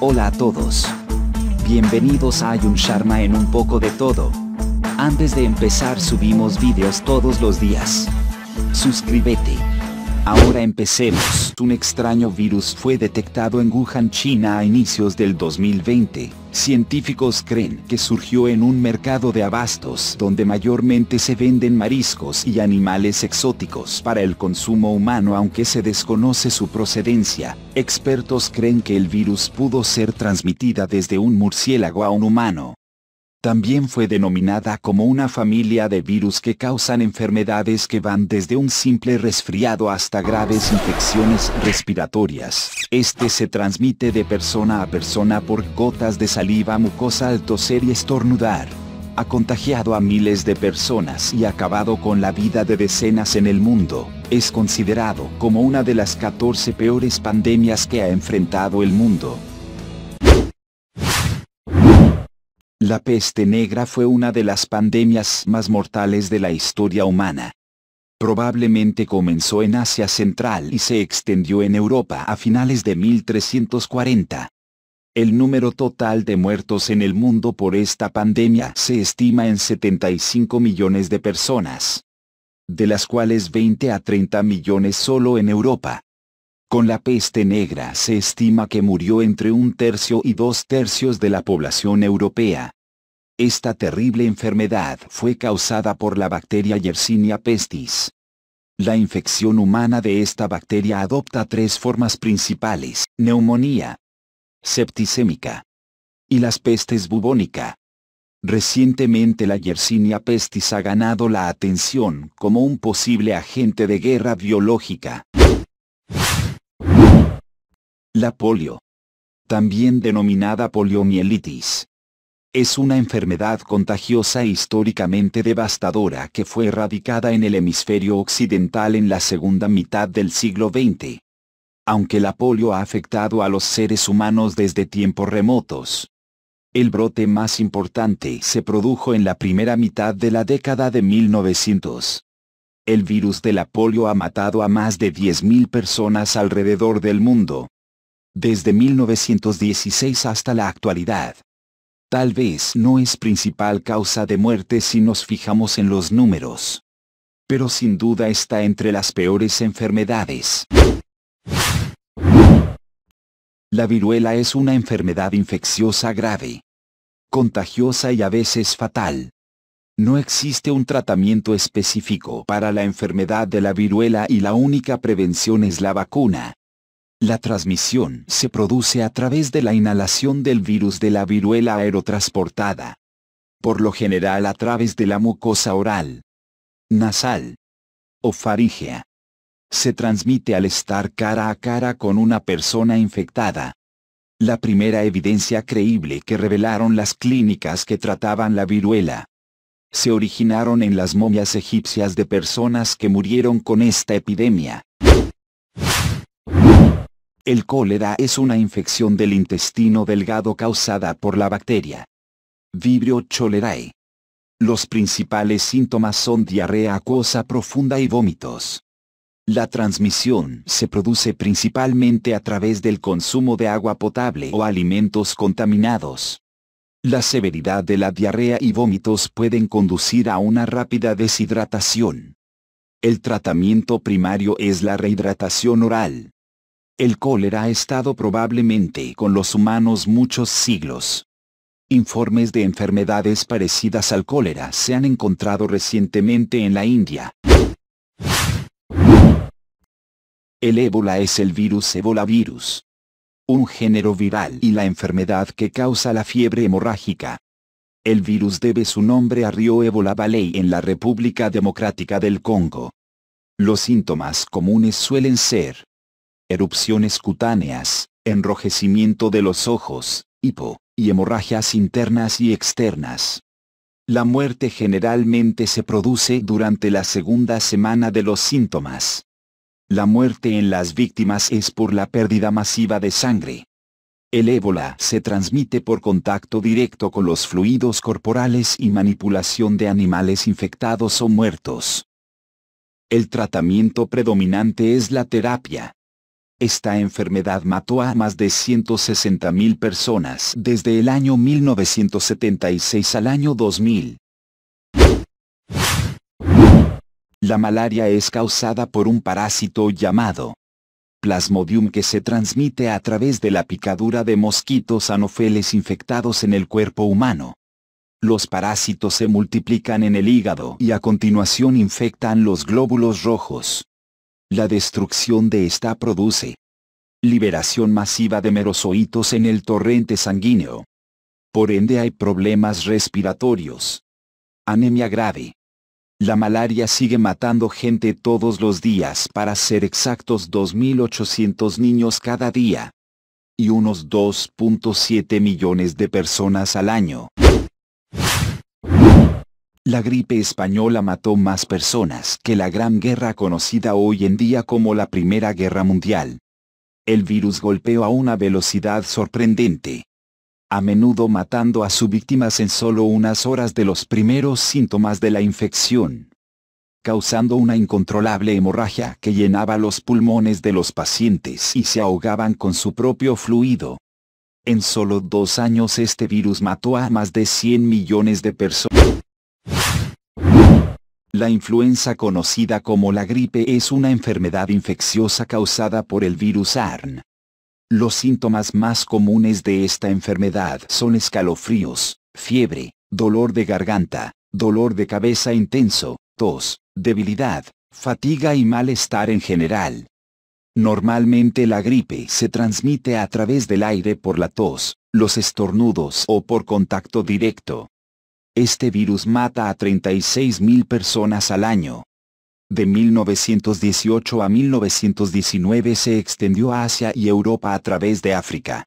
Hola a todos. Bienvenidos a Ayun Sharma en un poco de todo. Antes de empezar subimos videos todos los días. Suscríbete. Ahora empecemos. Un extraño virus fue detectado en Wuhan, China a inicios del 2020. Científicos creen que surgió en un mercado de abastos donde mayormente se venden mariscos y animales exóticos para el consumo humano aunque se desconoce su procedencia. Expertos creen que el virus pudo ser transmitida desde un murciélago a un humano. También fue denominada como una familia de virus que causan enfermedades que van desde un simple resfriado hasta graves infecciones respiratorias. Este se transmite de persona a persona por gotas de saliva mucosa al toser y estornudar. Ha contagiado a miles de personas y acabado con la vida de decenas en el mundo. Es considerado como una de las 14 peores pandemias que ha enfrentado el mundo. La peste negra fue una de las pandemias más mortales de la historia humana. Probablemente comenzó en Asia Central y se extendió en Europa a finales de 1340. El número total de muertos en el mundo por esta pandemia se estima en 75 millones de personas, de las cuales 20 a 30 millones solo en Europa. Con la peste negra se estima que murió entre un tercio y dos tercios de la población europea. Esta terrible enfermedad fue causada por la bacteria Yersinia pestis. La infección humana de esta bacteria adopta tres formas principales, neumonía, septicémica y las pestes bubónica. Recientemente la Yersinia pestis ha ganado la atención como un posible agente de guerra biológica. La polio, también denominada poliomielitis, es una enfermedad contagiosa e históricamente devastadora que fue erradicada en el hemisferio occidental en la segunda mitad del siglo XX. Aunque la polio ha afectado a los seres humanos desde tiempos remotos, el brote más importante se produjo en la primera mitad de la década de 1900. El virus de la polio ha matado a más de 10.000 personas alrededor del mundo, desde 1916 hasta la actualidad. Tal vez no es principal causa de muerte si nos fijamos en los números. Pero sin duda está entre las peores enfermedades. La viruela es una enfermedad infecciosa grave, contagiosa y a veces fatal. No existe un tratamiento específico para la enfermedad de la viruela y la única prevención es la vacuna, la transmisión se produce a través de la inhalación del virus de la viruela aerotransportada. Por lo general a través de la mucosa oral, nasal o faríngea. Se transmite al estar cara a cara con una persona infectada. La primera evidencia creíble que revelaron las clínicas que trataban la viruela se originaron en las momias egipcias de personas que murieron con esta epidemia. El cólera es una infección del intestino delgado causada por la bacteria. Vibrio cholerae. Los principales síntomas son diarrea acuosa profunda y vómitos. La transmisión se produce principalmente a través del consumo de agua potable o alimentos contaminados. La severidad de la diarrea y vómitos pueden conducir a una rápida deshidratación. El tratamiento primario es la rehidratación oral. El cólera ha estado probablemente con los humanos muchos siglos. Informes de enfermedades parecidas al cólera se han encontrado recientemente en la India. El ébola es el virus virus. Un género viral y la enfermedad que causa la fiebre hemorrágica. El virus debe su nombre a río Ébola Valley en la República Democrática del Congo. Los síntomas comunes suelen ser erupciones cutáneas, enrojecimiento de los ojos, hipo, y hemorragias internas y externas. La muerte generalmente se produce durante la segunda semana de los síntomas. La muerte en las víctimas es por la pérdida masiva de sangre. El ébola se transmite por contacto directo con los fluidos corporales y manipulación de animales infectados o muertos. El tratamiento predominante es la terapia, esta enfermedad mató a más de 160.000 personas desde el año 1976 al año 2000. La malaria es causada por un parásito llamado Plasmodium que se transmite a través de la picadura de mosquitos anofeles infectados en el cuerpo humano. Los parásitos se multiplican en el hígado y a continuación infectan los glóbulos rojos, la destrucción de esta produce liberación masiva de merozoitos en el torrente sanguíneo. Por ende hay problemas respiratorios. Anemia grave. La malaria sigue matando gente todos los días, para ser exactos 2.800 niños cada día. Y unos 2.7 millones de personas al año. La gripe española mató más personas que la gran guerra conocida hoy en día como la Primera Guerra Mundial. El virus golpeó a una velocidad sorprendente, a menudo matando a sus víctimas en solo unas horas de los primeros síntomas de la infección, causando una incontrolable hemorragia que llenaba los pulmones de los pacientes y se ahogaban con su propio fluido. En solo dos años este virus mató a más de 100 millones de personas. La influenza conocida como la gripe es una enfermedad infecciosa causada por el virus ARN. Los síntomas más comunes de esta enfermedad son escalofríos, fiebre, dolor de garganta, dolor de cabeza intenso, tos, debilidad, fatiga y malestar en general. Normalmente la gripe se transmite a través del aire por la tos, los estornudos o por contacto directo este virus mata a 36.000 personas al año. De 1918 a 1919 se extendió a Asia y Europa a través de África.